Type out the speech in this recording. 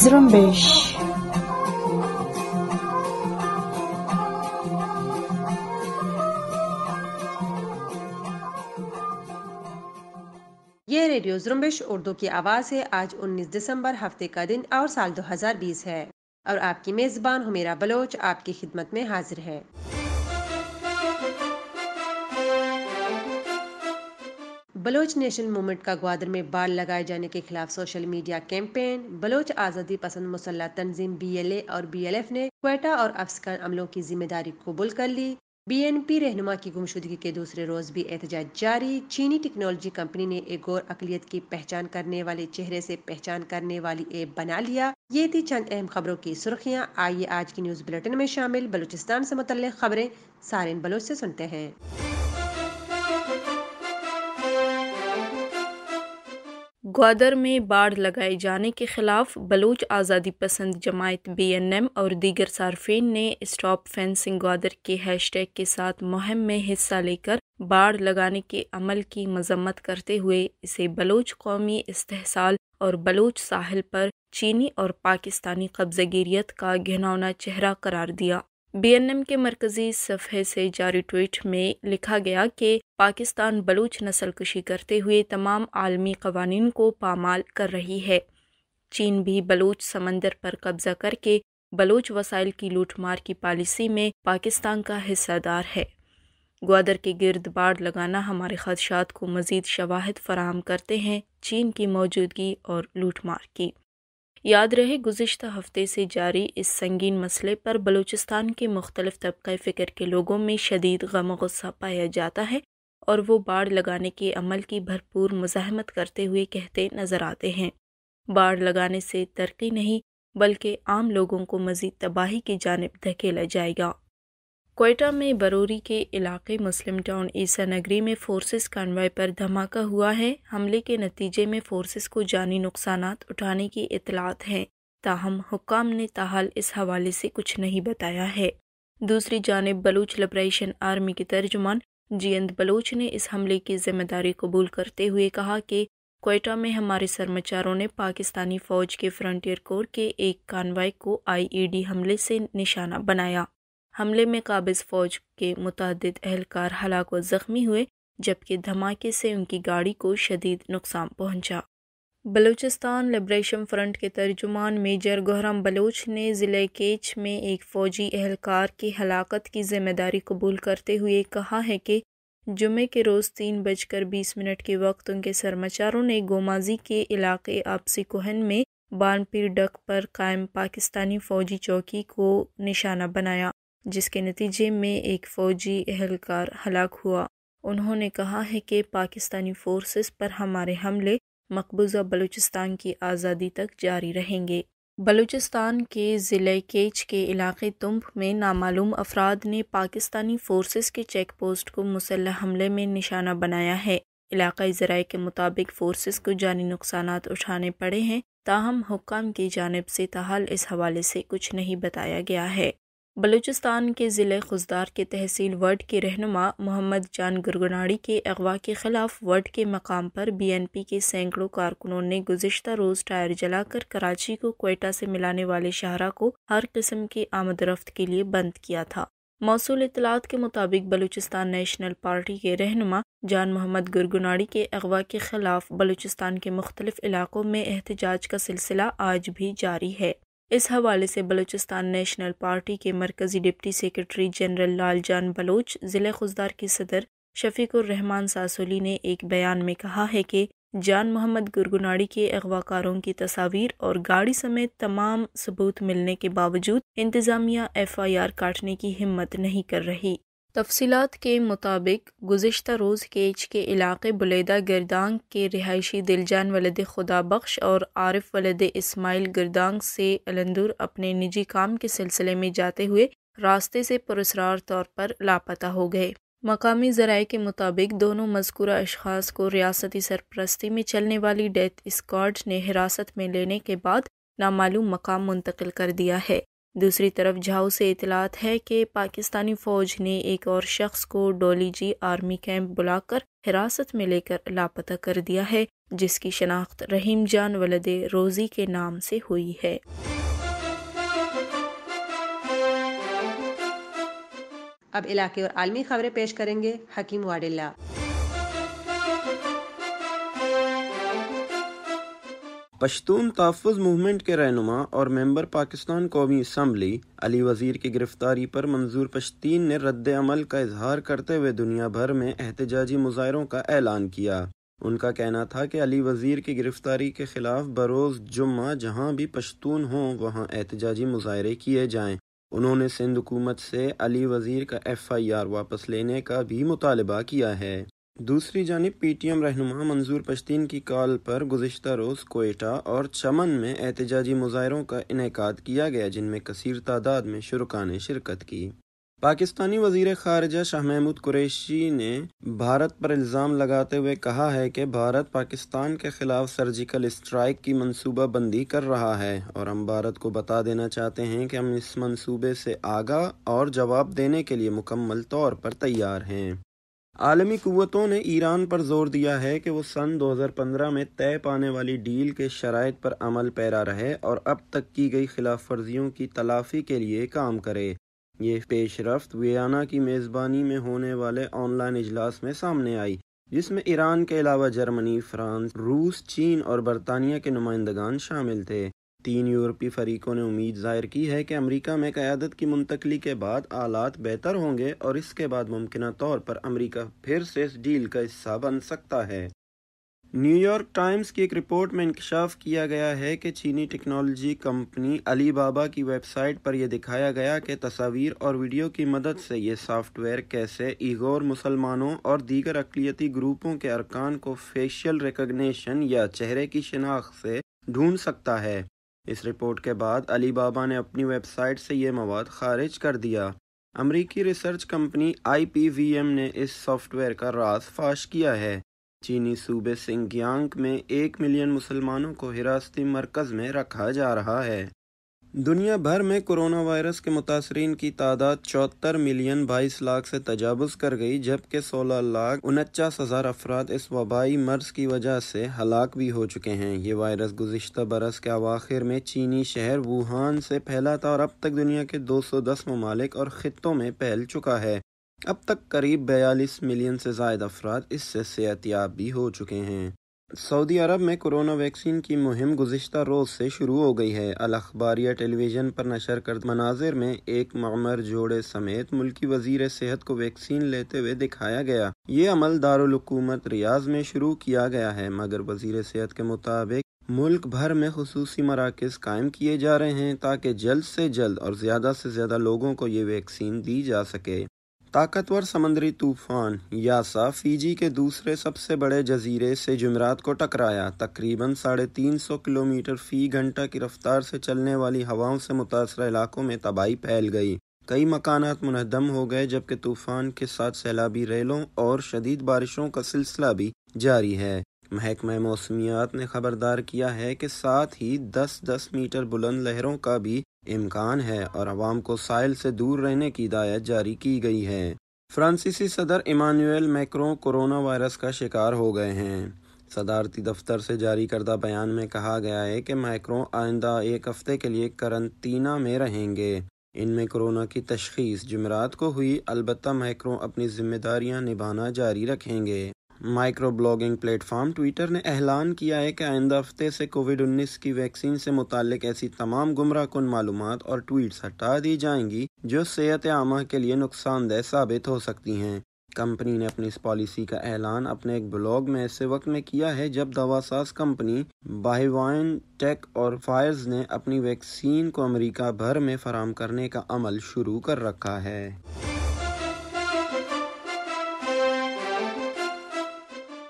zrumbish ये radio जुम्बिश Urdu की आवाज़ है आज 19 दिसंबर हफ्ते का दिन और साल 2020 है और आपकी मेज़बान हमेरा बलोच आपकी खिदमत में हाजिर है बलोच नेशनल मूवमेंट का ग्वादर में बाढ़ लगाए जाने के खिलाफ सोशल मीडिया कैंपेन बलोच आज़ादी पसंद मुसल्ला तंजीम बीएलए और बीएलएफ ने क्वेटा और अफसकान अमलों की जिम्मेदारी कबूल कर ली बीएनपी रहनुमा की गुमशुदगी के दूसरे रोज भी एहतजाज जारी चीनी टेक्नोलॉजी कंपनी ने एक और अकलियत की पहचान करने वाले चेहरे से पहचान करने वाली ऐप बना लिया ये थी चंद अहम खबरों की सुर्खियां आइए आज की न्यूज बुलेटिन में शामिल बलूचिस्तान से मुतल खबरें सारे बलोच से सुनते हैं ग्वादर में बाढ़ लगाए जाने के खिलाफ बलूच आज़ादी पसंद जमायत बी एन एम और दीगर सार्फिन ने स्टॉप फेंसिंग ग्वादर के हैशटैग के साथ मुहिम में हिस्सा लेकर बाढ़ लगाने के अमल की मजम्मत करते हुए इसे बलोच कौमी इस्तेसाल और बलोच साहिल पर चीनी और पाकिस्तानी कब्जगीरियत का घिनौना चेहरा करार दिया बीएनएम के मरकजी सफ़े से जारी ट्वीट में लिखा गया कि पाकिस्तान बलूच कशी करते हुए तमाम आलमी कवानीन को पामाल कर रही है चीन भी बलूच समंदर पर कब्जा करके बलूच वसाइल की लूटमार की पॉलिसी में पाकिस्तान का हिस्सादार है ग्वादर के गर्द बाढ़ लगाना हमारे खदशात को मजीद शवाहद फराहम करते हैं चीन की मौजूदगी और लूटमार की याद रहे गुज्त हफ्ते से जारी इस संगीन मसले पर बलूचिस्तान के मुख्तलिफ तबके फ़िक्र के लोगों में शदीद गम गुस्सा पाया जाता है और वो बाढ़ लगाने के अमल की भरपूर मज़ाहमत करते हुए कहते नज़र आते हैं बाढ़ लगाने से तरक्की नहीं बल्कि आम लोगों को मज़ीद तबाही की जानब धकेला जाएगा कोयटा में बरोरी के इलाके मुस्लिम टाउन ईसा नगरी में फोर्सेस कानवाई पर धमाका हुआ है हमले के नतीजे में फोर्सेस को जानी नुकसान उठाने की इतलात हैं ताहम हुकाम ने ताहल इस हवाले से कुछ नहीं बताया है दूसरी जानब बलूच लिब्रेशन आर्मी के तर्जुमान जियंत बलूच ने इस हमले की जिम्मेदारी कबूल करते हुए कहा कि कोयटा में हमारे सरमाचारों ने पाकिस्तानी फ़ौज के फ्रंटियर कोर के एक कानवाई को आईईडी e हमले से निशाना बनाया हमले में काबिज फौज के मुतद अहलकार हलाक व ज़ख्मी हुए जबकि धमाके से उनकी गाड़ी को शदीद नुकसान पहुँचा बलूचिस्तान लिब्रेशन फ्रंट के तर्जुमान मेजर गहराम बलोच ने ज़िले केच में एक फ़ौजी अहलकार की हलाकत की जिम्मेदारी कबूल करते हुए कहा है कि जुमे के रोज़ तीन बजकर बीस मिनट के वक्त उनके सरमाचारों ने गोमाजी के इलाके आपसी कोहन में बानपीर डक पर कायम पाकिस्तानी फ़ौजी चौकी को निशाना बनाया जिसके नतीजे में एक फ़ौजी अहलकार हलाक हुआ उन्होंने कहा है कि पाकिस्तानी फोर्सेस पर हमारे हमले मकबूजा बलूचिस्तान की आज़ादी तक जारी रहेंगे बलूचिस्तान के ज़िले केच के इलाके तुम्ब में नामालूम अफराद ने पाकिस्तानी फोर्सेस के चेक पोस्ट को मुसलह हमले में निशाना बनाया है इलाकई ज़राए के मुताबिक फोर्सेस को जानी नुकसान उठाने पड़े हैं ताहम हुक्म की जानब से तहाल इस हवाले से कुछ नहीं बताया गया है बलूचिस्तान के ज़िले खुजदार के तहसील वर्ड के रहनुमा मोहम्मद जान गुरगनाड़ी के अगवा के ख़िलाफ़ वर्ड के मकाम पर बीएनपी के सैकड़ों कारकुनों ने गुजशत रोज़ टायर जलाकर कराची को कोयटा से मिलाने वाले शाहरा को हर किस्म की आमदरफ्त के लिए बंद किया था मौसू इतलात के मुताबिक बलूचिस्तान नेशनल पार्टी के रहनुमा जान मोहम्मद गुरगुनाड़ी के अगवा के ख़िलाफ़ बलूचिस्तान के मुख्तलिफ इलाक़ों में एहतजाज का सिलसिला आज भी जारी है इस हवाले से बलूचिस्तान नेशनल पार्टी के मरकज़ी डिप्टी सेक्रेटरी जनरल लाल जान बलोच ज़िले खुजदार के सदर शफीकुररहमान सासोली ने एक बयान में कहा है कि जान मोहम्मद गुरगुनाड़ी के अगवाकारों की तस्वीर और गाड़ी समेत तमाम सबूत मिलने के बावजूद इंतज़ामिया एफ आई आर काटने की हिम्मत नहीं कर रही तफसीत के मुताबिक गुज्त रोज़ केच के इलाके बुलेदा गिरदांग के रिहायशी दिलजान वलद खुदा बख्श और आरफ वलद इसमाइल गिरदांग से अलंदूर अपने निजी काम के सिलसिले में जाते हुए रास्ते से पुरसरार तौर पर लापता हो गए मकामी जराये के मुताबिक दोनों मजकूरा अशास को रियासती सरपरस्ती में चलने वाली डेथ स्कॉड ने हिरासत में लेने के बाद नामालूम मकाम मुंतकिल कर दिया है दूसरी तरफ झाऊ से इतलात है कि पाकिस्तानी फ़ौज ने एक और शख्स को डोलीजी आर्मी कैंप बुलाकर हिरासत में लेकर लापता कर दिया है जिसकी शनाख्त रहीम जान वलद रोज़ी के नाम से हुई है अब इलाके और आलमी खबरें पेश करेंगे हकीम वाडिल्ला पश्तून तहफ़ मूवमेंट के रहनुमा और मेंबर पाकिस्तान कौमी इसम्बली अली वज़ीर की गिरफ़्तारी पर मंजूर पश्तीन ने रद्द अमल का इजहार करते हुए दुनिया भर में एहतजाजी मुजाहरों का ऐलान किया उनका कहना था कि अली वज़ीर की गिरफ़्तारी के ख़िलाफ़ बरोज़ जुम्मा जहाँ भी पश्तून हों वहाँ एहतजाजी मुजाहरे किए जाएँ उन्होंने सिंध हुकूमत से अली वज़ीर का एफ़ आई आर वापस लेने का भी मुतालबा किया है दूसरी जानब टी एम रहनुमा मंजूर पश्तीन की कॉल पर गुजशतर रोज़ कोयटा और चमन में एहतजाजी मुजाहरों का इनका किया गया जिनमें कसर तादाद में शुरा ने शिरकत की पाकिस्तानी वजीर खारजा शाह महमूद कुरैशी ने भारत पर इल्ज़ाम लगाते हुए कहा है कि भारत पाकिस्तान के खिलाफ सर्जिकल स्ट्राइक की मनसूबा बंदी कर रहा है और हम भारत को बता देना चाहते हैं कि हम इस मनसूबे से आगा और जवाब देने के लिए मुकम्मल तौर पर तैयार हैं आलमी क़वतों ने ईरान पर जोर दिया है कि वो सन 2015 में तय पाने वाली डील के शराइ पर अमल पैरा रहे और अब तक की गई खिलाफ वर्जियों की तलाफी के लिए काम करे ये पेशरफ वियाना की मेज़बानी में होने वाले ऑनलाइन इजलास में सामने आई जिसमें ईरान के अलावा जर्मनी फ्रांस रूस चीन और बरतानिया के नुमाइंदगान शामिल थे तीन यूरोपी फरीकों ने उम्मीद जाहिर की है कि अमेरिका में क़्यादत की मुंतकली के बाद आलात बेहतर होंगे और इसके बाद मुमकिन तौर पर अमेरिका फिर से इस डील का हिस्सा बन सकता है न्यूयॉर्क टाइम्स की एक रिपोर्ट में इंकशाफ किया गया है कि चीनी टेक्नोलॉजी कंपनी अली बाबा की वेबसाइट पर यह दिखाया गया कि तस्वीर और वीडियो की मदद से ये सॉफ्टवेयर कैसे ईगोर मुसलमानों और दीगर अकलीती ग्रुपों के अरकान को फेशियल रिकगनीशन या चेहरे की शिनाख्त से ढूंढ सकता है इस रिपोर्ट के बाद अलीबाबा ने अपनी वेबसाइट से यह मवाद खारिज कर दिया अमरीकी रिसर्च कंपनी आईपीवीएम ने इस सॉफ्टवेयर का रास फाश किया है चीनी सूबे सिंगयांग में एक मिलियन मुसलमानों को हिरासती मरकज़ में रखा जा रहा है दुनिया भर में कोरोना वायरस के मुतासरीन की तादाद चौहत्तर मिलियन बाईस लाख से तजावज़ कर गई जबकि सोलह लाख उनचास हज़ार अफराद इस वबाई मर्ज की वजह से हलाक भी हो चुके हैं ये वायरस गुजशत बरस के अवाखिर में चीनी शहर वुहान से फैला था और अब तक दुनिया के दो सौ दस ममालिक और ख़त्ों में फैल चुका है अब तक करीब बयालीस मिलियन से जायद अफराद इससे सेहतियाब भी हो चुके हैं सऊदी अरब में कोरोना वैक्सीन की मुहिम गुजशत रोज़ से शुरू हो गई है अल अखबारिया टेलीविज़न पर नशर कर मनाजिर में एक ममर जोड़े समेत मुल्की वजीर सेहत को वैक्सीन लेते हुए दिखाया गया ये अमल दारकूमत रियाज में शुरू किया गया है मगर वजीर सेहत के मुताबिक मुल्क भर में खसूसी मराकज़ कायम किए जा रहे हैं ताकि जल्द से जल्द और ज़्यादा से ज़्यादा लोगों को ये वैक्सीन दी जा सके ताकतवर समंदरी तूफान यासा फीजी के दूसरे सबसे बड़े जजीरे से जुमरात को टकराया तकरीबन साढ़े तीन सौ किलोमीटर फी घंटा की रफ्तार से चलने वाली हवाओं से मुतासर इलाकों में तबाही फैल गई कई मकान मुनहदम हो गए जबकि तूफान के साथ सैलाबी रेलों और शदीद बारिशों का सिलसिला भी जारी है महकमा मौसमियात ने खबरदार किया है कि साथ ही दस दस मीटर बुलंद लहरों का भी इम्कान है और आवाम को साइल से दूर रहने की हिदायत जारी की गई है फ्रांसीसी सदर इमानुएल मैक्रों कोरोना वायरस का शिकार हो गए हैं सदारती दफ्तर से जारी करदा बयान में कहा गया है कि मैक्रों आइंदा एक हफ्ते के लिए करंतना में रहेंगे इनमें कोरोना की तशखीस जमरात को हुई अलबत् मैक्रों अपनी जिम्मेदारियां निभाना जारी रखेंगे माइक्रो ब्लॉगिंग प्लेटफॉर्म ट्विटर ने ऐलान किया है कि आइंदा हफ्ते से कोविड 19 की वैक्सीन से मुतक ऐसी तमाम गुमराह कन मालूम और ट्वीट्स हटा दी जाएंगी जो सेहत आमा के लिए नुकसानदेह साबित हो सकती हैं कंपनी ने अपनी इस पॉलिसी का ऐलान अपने एक ब्लॉग में ऐसे वक्त में किया है जब दवासाज कंपनी बाहिवाइन टेक और फायर्स ने अपनी वैक्सीन को अमरीका भर में फराम करने का अमल शुरू कर रखा है